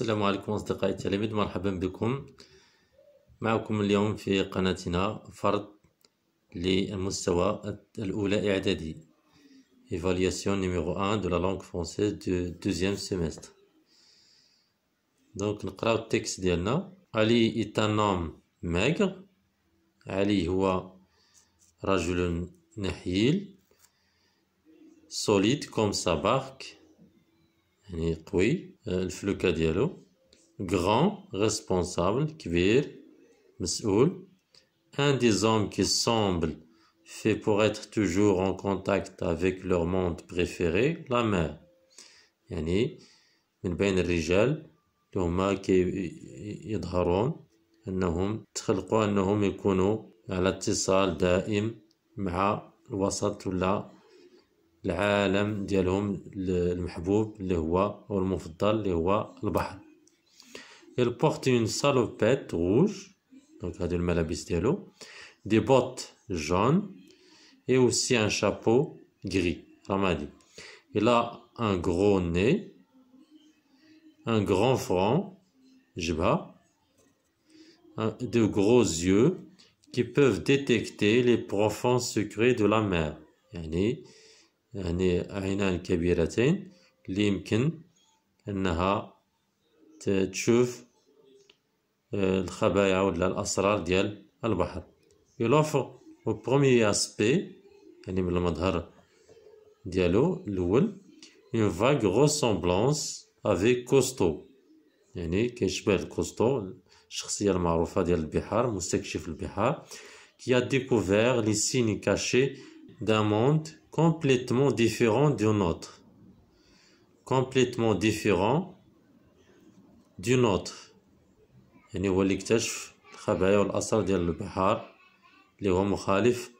السلام عليكم أصدقائي التلاميذ مرحبا بكم معكم اليوم في قناتنا فرض للمستوى الأولى إعدادي évaluation numéro 1 de la langue française du deuxième semestre دونك نقراو التكست ديالنا علي est un homme maigre علي هو رجل نحيل solide comme sa barque يعني قوي آه، الفلوكة ديالو غران ريسبونسابل كبير مسؤول ان دي زوم كي سومبل في بور être توجور ان كونتاكت افيك لور موند بريفيري لا مير يعني من بين الرجال اللي هما يظهرون انهم تخلقوا انهم يكونوا على اتصال دائم مع الوسط ولا il porte une salopette rouge donc des bottes jaunes et aussi un chapeau gris il a un gros nez un grand front de gros yeux qui peuvent détecter les profonds secrets de la mer يعني عينان كبيرتين اللي يمكن أنها تشوف آه، الخبايا ولا الأسرار ديال البحر يلوفو او برومي اسبي يعني من المظهر ديالو الأول اون فاغ غوسومبلونس افيك كوستو يعني كيشبه الكوستو الشخصية المعروفة ديال البحار مستكشف البحار كي ديكوفير لي سيني كاشي d'un monde complètement différent du nôtre. Complètement différent du nôtre. يعني هو اللي اكتشف الخبايا والأثر ديال البحار اللي هو مخالف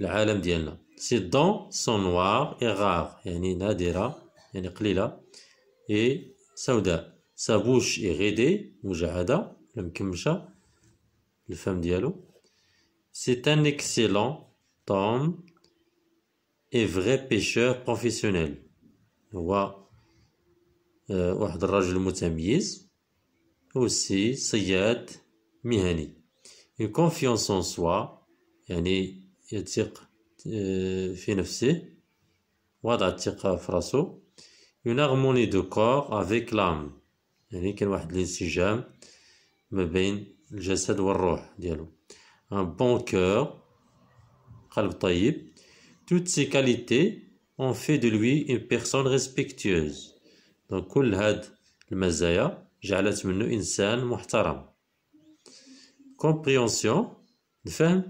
العالم ديالنا سي دون سون نوار اي غار يعني نادرة يعني قليلة اي سوداء سابوش اي غيدي مجعدة مكمشة الفم ديالو سي ان اكسيلون Tom est vrai pêcheur professionnel هو واحد الرجل متميز aussi صياد مهني une confiance en soi يعني يثق في نفسه وضع الثقة في راسو une harmonie de corps avec l'âme يعني كان واحد الانسجام ما بين الجسد والروح ديالو un bon cœur toutes ces qualités ont fait de lui une personne respectueuse. Donc, كل هاد المزايا جعلت منه إنسان محترم. Compréhension, فهم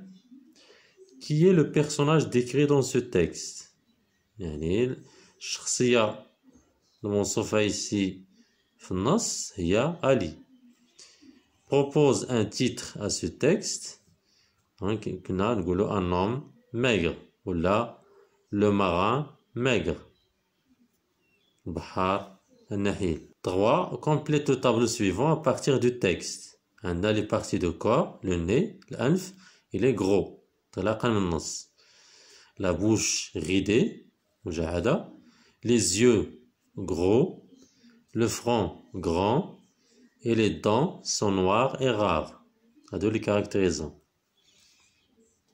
Qui est le personnage décrit dans ce texte يعني الشخصية sofa ici في النص Ali. Propose un titre à ce texte كنا hein, un homme maigre ou là le marin maigre, 3. Complète le tableau suivant à partir du texte. On hein, a les parties de corps, le nez, l'anf, il est gros. La bouche ridée, les yeux gros, le front grand, et les dents sont noires et rares. À deux les caractérisant.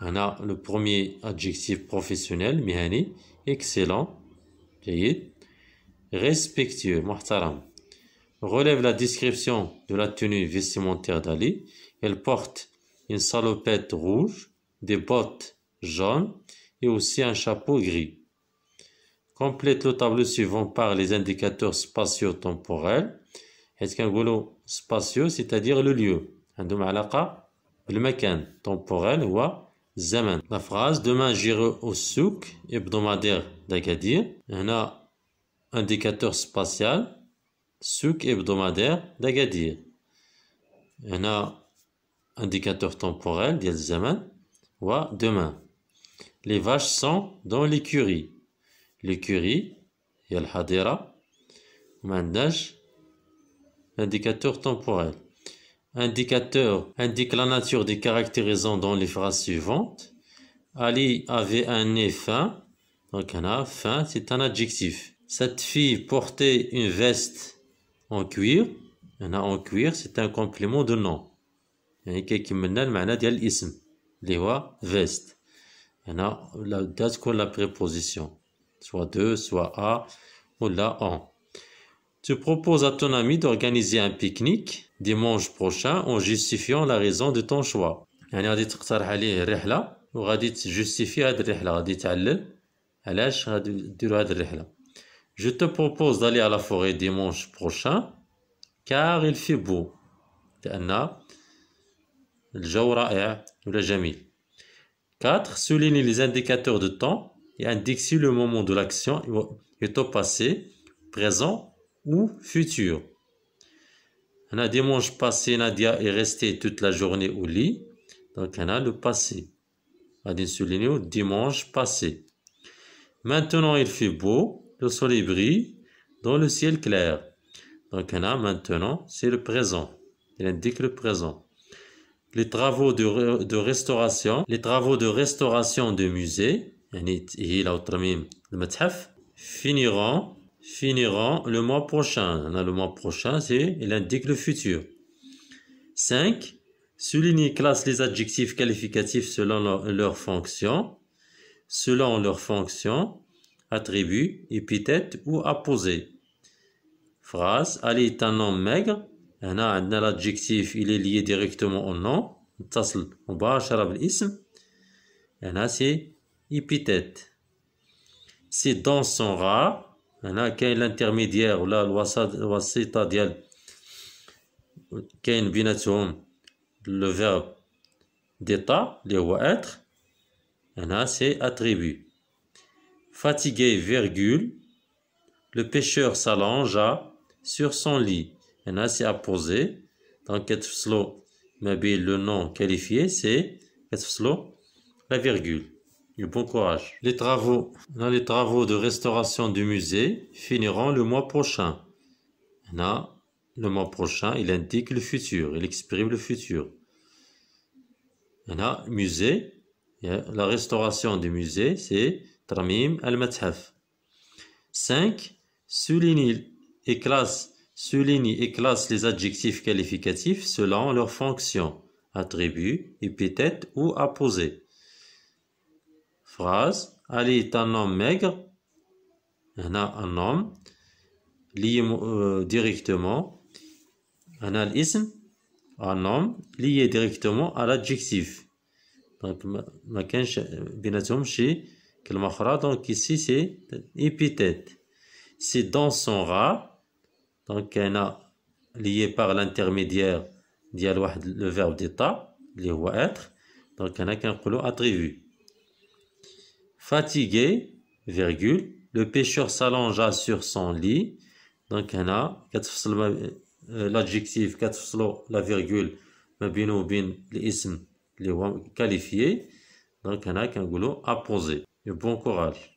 On a le premier adjectif professionnel, mihani, excellent, respectueux, محترم. Relève la description de la tenue vestimentaire d'Ali. Elle porte une salopette rouge, des bottes jaunes et aussi un chapeau gris. Complète le tableau suivant par les indicateurs spatio-temporels. Est-ce qu'un spatio, c'est-à-dire le lieu. عندهم le mécan temporel ou la phrase demain j'irai au souk hebdomadaire d'Agadir. On a indicateur spatial souk hebdomadaire d'Agadir. On a indicateur temporel ديال zaman demain. Les vaches sont dans l'écurie. L'écurie il y a le hadira. L'indicateur temporel indicateur indique la nature des caractérisants dans les phrases suivantes. Ali avait un nez fin. Donc, un fin, c'est un adjectif. Cette fille portait une veste en cuir. Un en cuir, c'est un complément de nom. يعني كيكملنا المعنى ديال الاسم اللي هو veste. هنا quoi la préposition, soit deux soit à ou la en. Tu proposes à ton ami d'organiser un pique-nique dimanche prochain en justifiant la raison de ton choix je te propose d'aller à la forêt dimanche prochain car il fait beau 4 souligne les indicateurs de temps et indique si le moment de l'action est au passé présent ou futur on dimanche passé, Nadia est restée toute la journée au lit. Donc, on a le passé. On souligne au dimanche passé. Maintenant, il fait beau, le soleil brille dans le ciel clair. Donc, on a maintenant, c'est le présent. Il indique le présent. Les travaux de, restauration, les travaux de restauration de musée, finiront finiront le mois prochain. le mois prochain, c'est, il indique le futur. 5. Souligne classe les adjectifs qualificatifs selon leur, fonction, selon leur fonction, attribut, épithète ou apposé. Phrase, Ali est un nom maigre. On l'adjectif, il est lié directement au nom. c'est épithète. C'est dents sont rares. On a qu'un intermédiaire, la loi cétadielle, qu'un binatum, le verbe d'état, le roi être, un a attribut Fatigué, virgule, le pêcheur s'allongea sur son lit, on a apposé dans donc slow, mais le nom qualifié, c'est est la virgule bon courage. Les travaux, les travaux de restauration du musée finiront le mois prochain. le mois prochain, il indique le futur, il exprime le futur. Là, musée, la restauration du musée, c'est Tramim al ». 5. Souligne et classe, et classe les adjectifs qualificatifs selon leur fonction, attribut, épithète ou apposé. Phrase. Ali est un homme maigre. a un homme. lié euh, directement. Un homme lié directement à l'adjectif. Donc ما euh, Donc ici c'est épithète. C'est dans son rat. Donc a lié par l'intermédiaire le verbe d'état اللي ou être. Donc هنا colo attribut. Fatigué, virgule, le pêcheur s'allongea sur son lit. Donc, on a euh, l'adjectif, la virgule, le bin l'ism, les qualifié. Donc, on a un goulot à poser. bon courage.